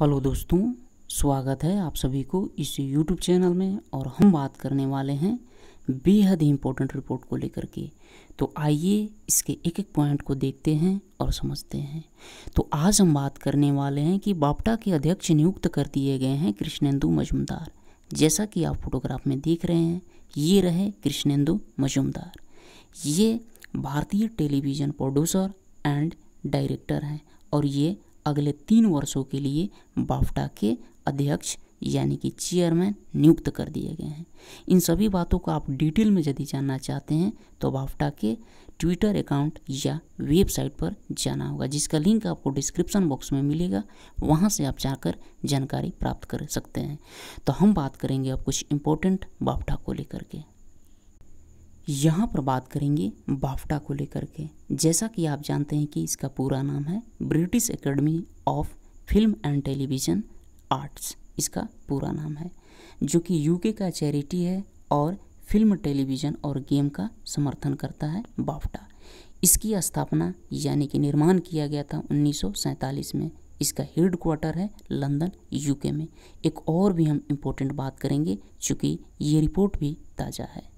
hello दोस्तों स्वागत है आप सभी को इस यूट्यूब चैनल में और हम बात करने वाले हैं बेहद ही इम्पोर्टेंट रिपोर्ट को लेकर के तो आइए इसके एक एक पॉइंट को देखते हैं और समझते हैं तो आज हम बात करने वाले हैं कि बापटा के अध्यक्ष नियुक्त कर दिए गए हैं कृष्णेंदु मजुमदार जैसा कि आप फोटोग्राफ में देख रहे हैं ये रहे कृष्णेंदु मजुमदार ये भारतीय टेलीविज़न प्रोड्यूसर एंड डायरेक्टर हैं और ये अगले तीन वर्षों के लिए बाफ्टा के अध्यक्ष यानी कि चेयरमैन नियुक्त कर दिए गए हैं इन सभी बातों को आप डिटेल में यदि जानना चाहते हैं तो बाफ्टा के ट्विटर अकाउंट या वेबसाइट पर जाना होगा जिसका लिंक आपको डिस्क्रिप्शन बॉक्स में मिलेगा वहाँ से आप जाकर जानकारी प्राप्त कर सकते हैं तो हम बात करेंगे अब कुछ इम्पोर्टेंट बाफ्टा को लेकर के यहाँ पर बात करेंगे बाफ्टा को लेकर के जैसा कि आप जानते हैं कि इसका पूरा नाम है British Academy of Film and Television Arts इसका पूरा नाम है जो कि यूके का चैरिटी है और फिल्म टेलीविज़न और गेम का समर्थन करता है बाफ्टा इसकी स्थापना यानी कि निर्माण किया गया था उन्नीस में इसका हेड क्वार्टर है लंदन यूके में एक और भी हम इम्पोर्टेंट बात करेंगे चूँकि ये रिपोर्ट भी ताज़ा है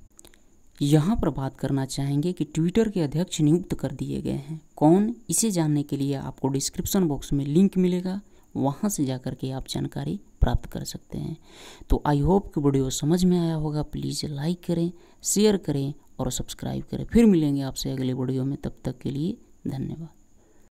यहाँ पर बात करना चाहेंगे कि ट्विटर के अध्यक्ष नियुक्त कर दिए गए हैं कौन इसे जानने के लिए आपको डिस्क्रिप्शन बॉक्स में लिंक मिलेगा वहाँ से जा के आप जानकारी प्राप्त कर सकते हैं तो आई होप कि वीडियो समझ में आया होगा प्लीज़ लाइक करें शेयर करें और सब्सक्राइब करें फिर मिलेंगे आपसे अगले वीडियो में तब तक के लिए धन्यवाद